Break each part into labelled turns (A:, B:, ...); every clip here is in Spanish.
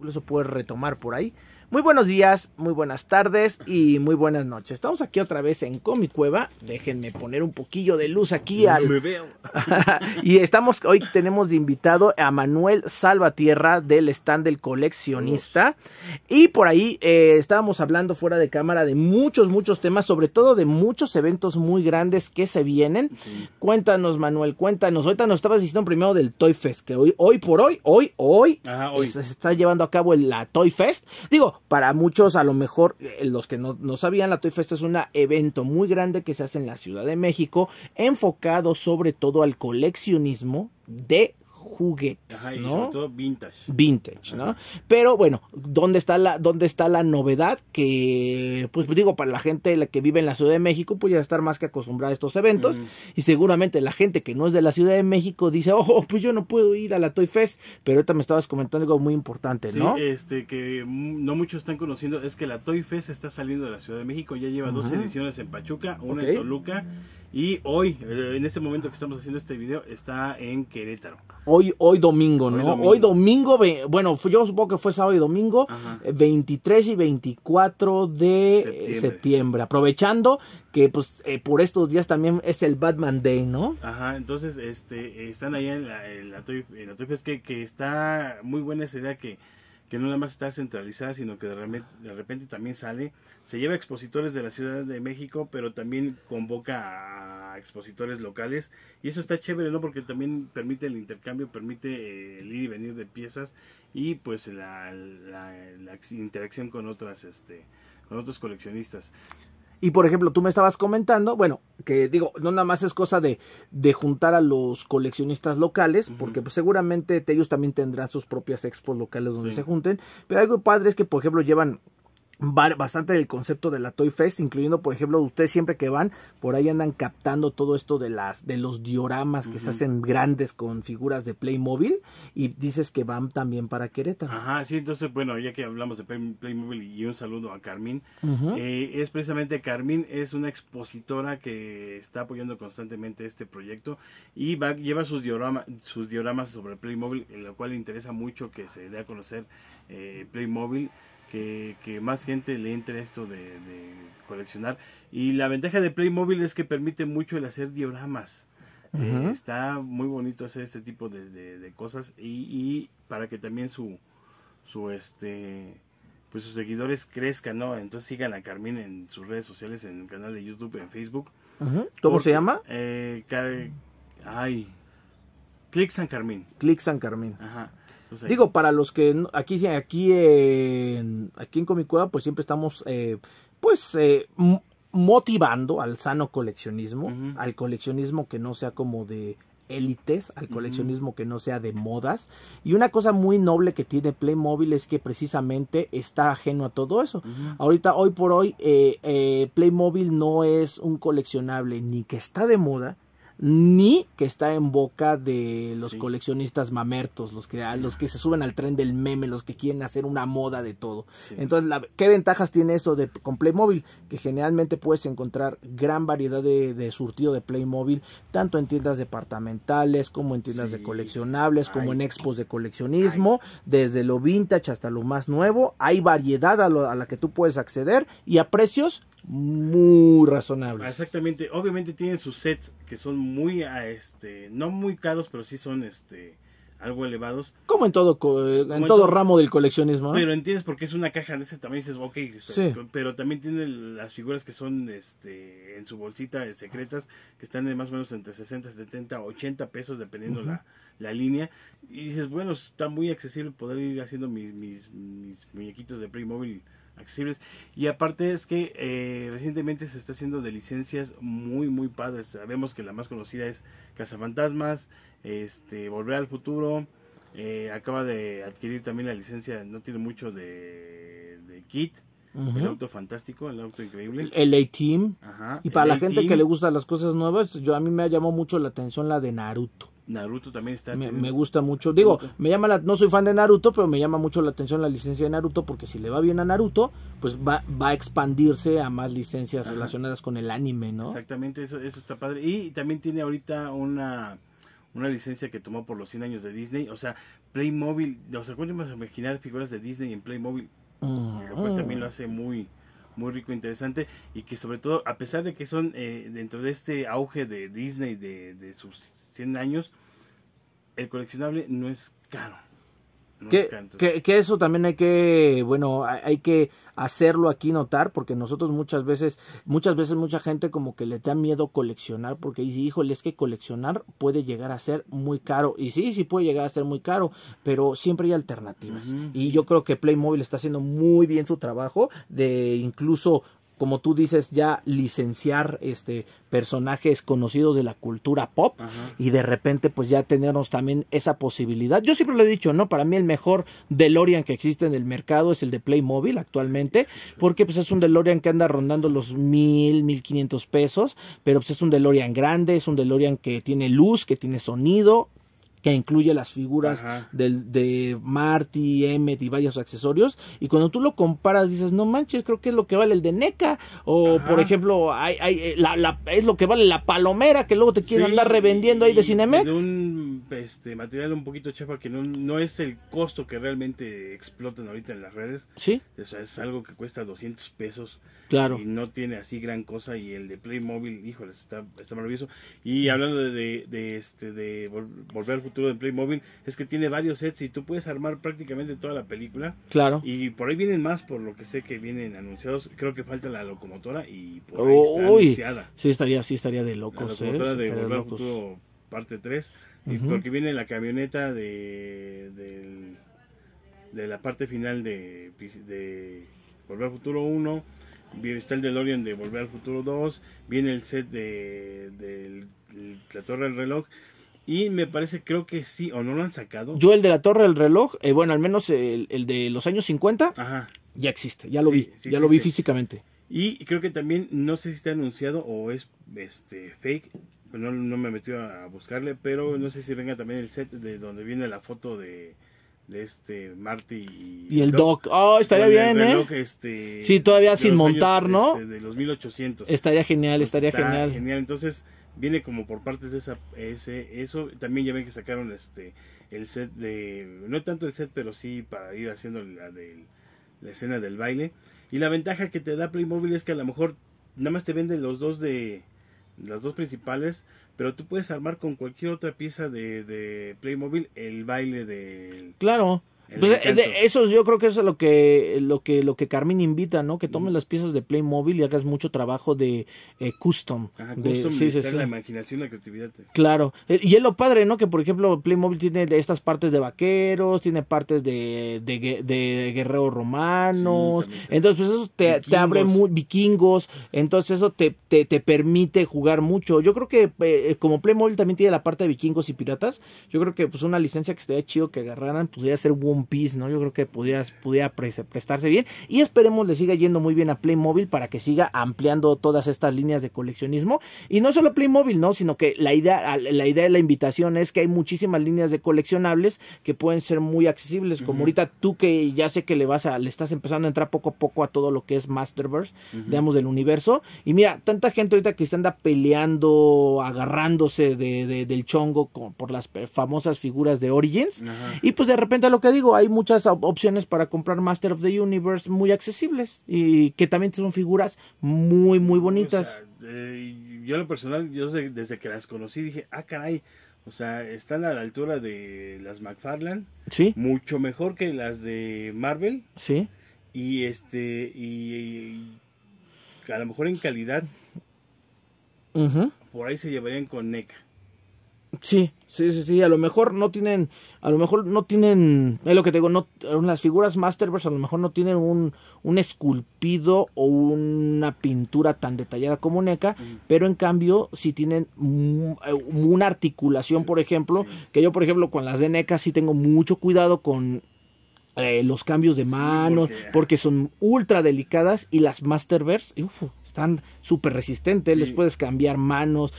A: incluso puedes retomar por ahí. Muy buenos días, muy buenas tardes y muy buenas noches. Estamos aquí otra vez en Comicueva, Cueva. Déjenme poner un poquillo de luz aquí no al. veo. y estamos, hoy tenemos de invitado a Manuel Salvatierra del stand del coleccionista. Y por ahí eh, estábamos hablando fuera de cámara de muchos, muchos temas, sobre todo de muchos eventos muy grandes que se vienen. Cuéntanos, Manuel, cuéntanos. Ahorita nos estabas diciendo primero del Toy Fest, que hoy, hoy por hoy, hoy, hoy, hoy. se está llevando a cabo en la Toy Fest. Digo, para muchos, a lo mejor eh, los que no, no sabían, la Toy Fest es un evento muy grande que se hace en la Ciudad de México, enfocado sobre todo al coleccionismo de juguetes, y sobre todo vintage. Vintage, ¿no? Pero bueno, ¿dónde está la dónde está la novedad que pues digo para la gente que vive en la Ciudad de México pues ya estar más que acostumbrada a estos eventos y seguramente la gente que no es de la Ciudad de México dice, "Oh, pues yo no puedo ir a la Toy Fest", pero ahorita me estabas comentando algo muy importante, ¿no? Sí,
B: este que no muchos están conociendo es que la Toy Fest está saliendo de la Ciudad de México, ya lleva dos ediciones en Pachuca, una en Toluca. Y hoy, eh, en este momento que estamos haciendo este video, está en Querétaro.
A: Hoy, hoy domingo, ¿no? Hoy domingo, bueno, yo supongo que fue sábado y domingo, 23 eh, y 24 de eh, septiembre. Aprovechando que pues por estos días también es el Batman Day, ¿no?
B: Ajá, entonces este, están ahí en la, en la, que, que está muy buena esa idea que que no nada más está centralizada, sino que de repente, también sale, se lleva a expositores de la Ciudad de México, pero también convoca a expositores locales y eso está chévere, ¿no? Porque también permite el intercambio, permite eh, el ir y venir de piezas y pues la,
A: la interacción con otras, este, con otros coleccionistas. Y por ejemplo, tú me estabas comentando, bueno, que digo, no nada más es cosa de, de juntar a los coleccionistas locales, porque pues, seguramente ellos también tendrán sus propias expos locales donde se junten. Pero algo padre es que, por ejemplo, llevan bastante del concepto de la Toy Fest, incluyendo, por ejemplo, ustedes siempre que van, por ahí andan captando todo esto de las de los dioramas que se hacen grandes con figuras de Playmobil y dices que van también para Querétaro. Ajá, sí,
B: entonces, bueno, ya que hablamos de Playmobil y un saludo a Carmín, eh, es precisamente Carmín es una expositora que está apoyando constantemente este proyecto y va, lleva sus, dioramas sobre Playmobil, en lo cual le interesa mucho que se dé a conocer eh, Playmobil que, más gente le entre esto de, coleccionar. Y la ventaja de Playmobil es que permite mucho el hacer dioramas. Eh, está muy bonito hacer este tipo de, de, cosas y, y, para que también su, su este pues sus seguidores crezcan, ¿no? Entonces sigan a Carmín en sus redes sociales, en el canal de YouTube, en Facebook. ¿Cómo se llama? Eh, ay,
A: Click San Carmín. Click San Carmín. Ajá. Digo, para los que aquí, aquí, en, aquí en Comicueva, pues siempre estamos, eh, pues, eh, motivando al sano coleccionismo, al coleccionismo que no sea como de élites, al coleccionismo que no sea de modas. Y una cosa muy noble que tiene Playmobil es que precisamente está ajeno a todo eso. Ahorita, hoy por hoy, eh, Playmobil no es un coleccionable ni que está de moda, ni que está en boca de los coleccionistas mamertos, los que, los que se suben al tren del meme, los que quieren hacer una moda de todo. Entonces, ¿qué ventajas tiene eso de, con Playmobil? Que generalmente puedes encontrar gran variedad de, surtido de Playmobil, tanto en tiendas departamentales, como en tiendas de coleccionables, como en expos de coleccionismo, desde lo vintage hasta lo más nuevo. Hay variedad a la que tú puedes acceder y a precios muy razonables.
B: Exactamente, obviamente tienen sus sets que son muy, ah, este, no muy caros, pero sí son, este, algo elevados.
A: Como en todo, eh, en todo, ramo del coleccionismo. Pero
B: entiendes porque es una caja de ese tamaño dices, ok, sí. pero también tiene las figuras que son este en su bolsita secretas, que están de más o menos entre 60, 70, 80 pesos, dependiendo la, la, línea. Y dices, bueno, está muy accesible poder ir haciendo mis, mis, muñequitos de Playmobil móvil accesibles. Y aparte es que eh, recientemente se está haciendo de licencias muy, muy padres. Sabemos que la más conocida es Cazafantasmas, este, Volver al Futuro. Eh, acaba de adquirir también la licencia, no tiene mucho de, Kit. El auto fantástico, el auto increíble. El A-Team. Y para la gente que le gustan
A: las cosas nuevas, yo a mí me llamó mucho la atención la de Naruto.
B: Naruto también está. Me,
A: me gusta mucho. Digo, me llama la, no soy fan de Naruto, pero me llama mucho la atención la licencia de Naruto porque si le va bien a Naruto, pues va, va a expandirse a más licencias relacionadas con el anime, ¿no?
B: Exactamente, eso, eso está padre. Y también tiene ahorita una, una licencia que tomó por los 100 años de Disney. O sea, Playmobil, o sea, de imaginar figuras de Disney en Playmobil? Móvil, mm. también lo hace muy, muy rico, interesante y que sobre todo, a pesar de que son eh, dentro de este auge de Disney de, de sus 100 años, el coleccionable no es caro. Que,
A: eso también hay que, bueno, hay que hacerlo aquí notar, porque nosotros muchas veces, muchas veces mucha gente como que le da miedo coleccionar, porque dice, híjole, es que coleccionar puede llegar a ser muy caro, y sí, sí puede llegar a ser muy caro, pero siempre hay alternativas, y yo creo que Playmobil está haciendo muy bien su trabajo de incluso como tú dices, ya licenciar este, personajes conocidos de la cultura pop y de repente pues ya tenernos también esa posibilidad. Yo siempre lo he dicho, ¿no? Para mí el mejor DeLorean que existe en el mercado es el de Playmobil actualmente, porque pues es un DeLorean que anda rondando los mil, mil quinientos pesos, pero pues es un DeLorean grande, es un DeLorean que tiene luz, que tiene sonido, que incluye las figuras de Marty, Emmet y varios accesorios. Y cuando tú lo comparas, dices, no manches, creo que es lo que vale el de NECA. O, por ejemplo, hay, eh, es lo que vale la palomera que luego te quieren andar revendiendo ahí de Cinemex.
B: un este, material un poquito chafa que no, es el costo que realmente explotan ahorita en las redes. Sí. O es algo que cuesta 200 pesos. Claro. Y no tiene así gran cosa. Y el de Playmobil, híjole, está, está maravilloso. Y mm. hablando de, de, este, de Volver a de Playmobil es que tiene varios sets y tú puedes armar prácticamente toda la película. Claro. Y por ahí vienen más, por lo que sé que vienen anunciados. Creo que falta la locomotora y por ahí oh, está anunciada.
A: Sí estaría, sí estaría de locos. La ¿eh? locomotora de Volver al Futuro
B: parte 3. porque viene la camioneta de, de, la parte final de, de Volver al Futuro 1 está el DeLorean de Volver al Futuro 2, viene el set de, la Torre del Reloj y me parece, creo que sí, o no lo han sacado. Yo
A: el de la torre del reloj, eh, bueno, al menos el, de los años 50, ya existe, ya lo vi, ya lo vi físicamente. Y creo que también, no sé
B: si está anunciado o es este fake, no, no me metí a buscarle, pero no sé si venga también el set de donde viene la foto de, este Marty y, el Doc. Oh, estaría bien, el ¿eh? Este, sí, todavía sin montar, ¿no? Este, de los 1800. Estaría genial, pues estaría genial. Genial, entonces viene como por partes de esa, ese, eso. También ya ven que sacaron este el set de, no tanto el set, pero sí para ir haciendo la, la escena del baile. Y la ventaja que te da Playmobil es que a lo mejor nada más te venden los dos de las dos principales, pero tú puedes armar con cualquier otra pieza de, de Playmobil el baile del...
A: Claro. Pues, eh, eso yo creo que eso es lo que lo que lo que Carmen invita, ¿no? Que tomes mm. las piezas de Playmobil y hagas mucho trabajo de eh, custom. Ah, de, custom la
B: imaginación, la creatividad.
A: Claro. Eh, y es lo padre, ¿no? Que por ejemplo Playmobil tiene estas partes de vaqueros, tiene partes de, guerreros romanos. entonces pues eso te, abre vikingos. Entonces eso te, permite jugar mucho. Yo creo que como Playmobil también tiene la parte de vikingos y piratas, yo creo que pues una licencia que esté chido que agarraran, pues ser Woman ¿no? Yo creo que pudieras, pudiera prestarse bien. Y esperemos le siga yendo muy bien a Playmobil para que siga ampliando todas estas líneas de coleccionismo. Y no solo Playmobil, ¿no? Sino que la idea, la idea de la invitación es que hay muchísimas líneas de coleccionables que pueden ser muy accesibles. Como ahorita tú que ya sé que le vas a, le estás empezando a entrar poco a poco a todo lo que es Masterverse, digamos, del universo. Y mira, tanta gente ahorita que se anda peleando, agarrándose de, del chongo por las eh, famosas figuras de Origins. Y pues de repente lo que digo, hay muchas opciones para comprar Master of the Universe muy accesibles y que también son figuras muy, muy bonitas.
B: Eh, yo, lo personal, yo desde, que las conocí dije, ah, caray. O sea, están a la altura de las McFarland. Mucho mejor que las de Marvel. Sí. Y este. Y, a lo mejor en calidad. Por ahí se llevarían con NECA.
A: Sí, sí, sí, sí. A lo mejor no tienen, a lo mejor no tienen, es lo que te digo, las figuras Masterverse a lo mejor no tienen un, un esculpido o una pintura tan detallada como NECA, pero en cambio si tienen una articulación, por ejemplo, que yo, por ejemplo, con las de NECA sí tengo mucho cuidado con eh, los cambios de manos, porque... son ultra delicadas y las Masterverse, están súper resistentes, les puedes cambiar manos.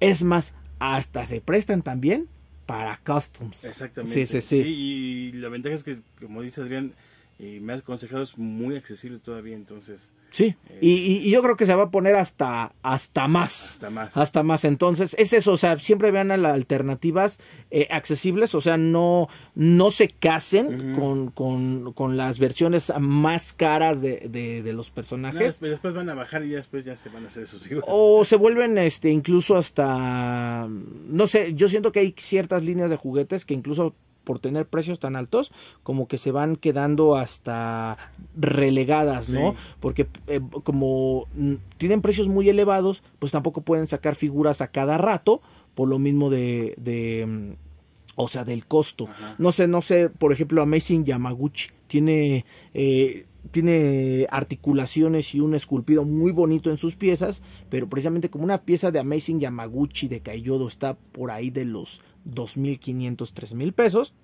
A: Es más, hasta se prestan también para customs. Exactamente. Sí, sí, sí.
B: y la ventaja es que, como dice Adrián, eh, me ha aconsejado, es muy accesible todavía, entonces...
A: Sí. Eh. Y, yo creo que se va a poner hasta, hasta más. Hasta más. Hasta más. Entonces, es eso, o sea, siempre vean las alternativas eh, accesibles, o sea, no, no se casen con, las versiones más caras de, de, los personajes.
B: después van a bajar y después ya se van a hacer sus
A: hijos. O se vuelven este incluso hasta, no sé, yo siento que hay ciertas líneas de juguetes que incluso por tener precios tan altos, como que se van quedando hasta relegadas, ¿no? Porque eh, como tienen precios muy elevados, pues tampoco pueden sacar figuras a cada rato, por lo mismo de, de mm, o sea, del costo. No sé, no sé, por ejemplo, Amazing Yamaguchi tiene... Eh, tiene articulaciones y un esculpido muy bonito en sus piezas, pero precisamente como una pieza de Amazing Yamaguchi de Kaiyodo está por ahí de los 2.500, 3.000 pesos,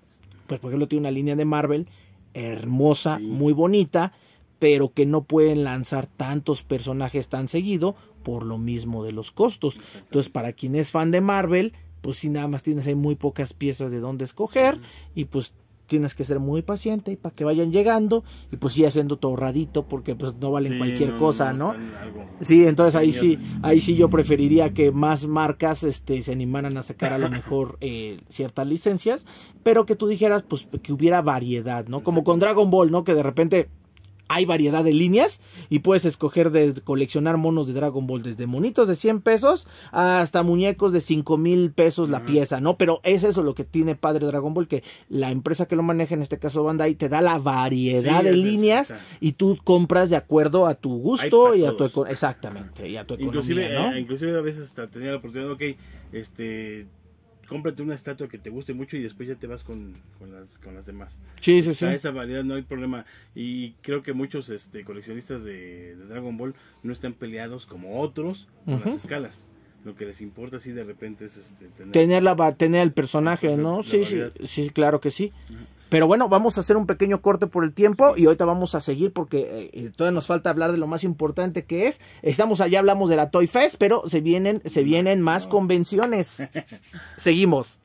A: pues por ejemplo tiene una línea de Marvel hermosa, muy bonita, pero que no pueden lanzar tantos personajes tan seguido por lo mismo de los costos. Entonces, para quien es fan de Marvel, pues si nada más tienes ahí muy pocas piezas de dónde escoger y pues tienes que ser muy paciente y para que vayan llegando y pues sí haciendo todo ahorradito porque pues no valen cualquier cosa, ¿no? Sí, entonces ahí sí, ahí sí yo preferiría que más marcas este, se animaran a sacar a lo mejor eh, ciertas licencias, pero que tú dijeras pues que hubiera variedad, ¿no? Como con Dragon Ball, ¿no? Que de repente hay variedad de líneas y puedes escoger de coleccionar monos de Dragon Ball desde monitos de 100 pesos hasta muñecos de 5 mil pesos la pieza, ¿no? Pero es eso lo que tiene padre Dragon Ball, que la empresa que lo maneja, en este caso Bandai, te da la variedad de líneas y tú compras de acuerdo a tu gusto y a tu, exactamente, y
B: a tu economía, inclusive, ¿no? Eh, inclusive a veces hasta tenía la oportunidad, ok, este cómprate una estatua que te guste mucho y después ya te vas con, las, con las demás. Sí, esa variedad no hay problema. Y creo que muchos este, coleccionistas de, Dragon Ball no están peleados como
A: otros con las
B: escalas lo que les importa si de repente es este, tener,
A: el personaje, ¿no? sí, sí, sí, claro que sí. Pero bueno, vamos a hacer un pequeño corte por el tiempo y ahorita vamos a seguir porque eh, eh, todavía nos falta hablar de lo más importante que es. Estamos allá, hablamos de la Toy Fest, pero se vienen, se vienen más convenciones. Seguimos.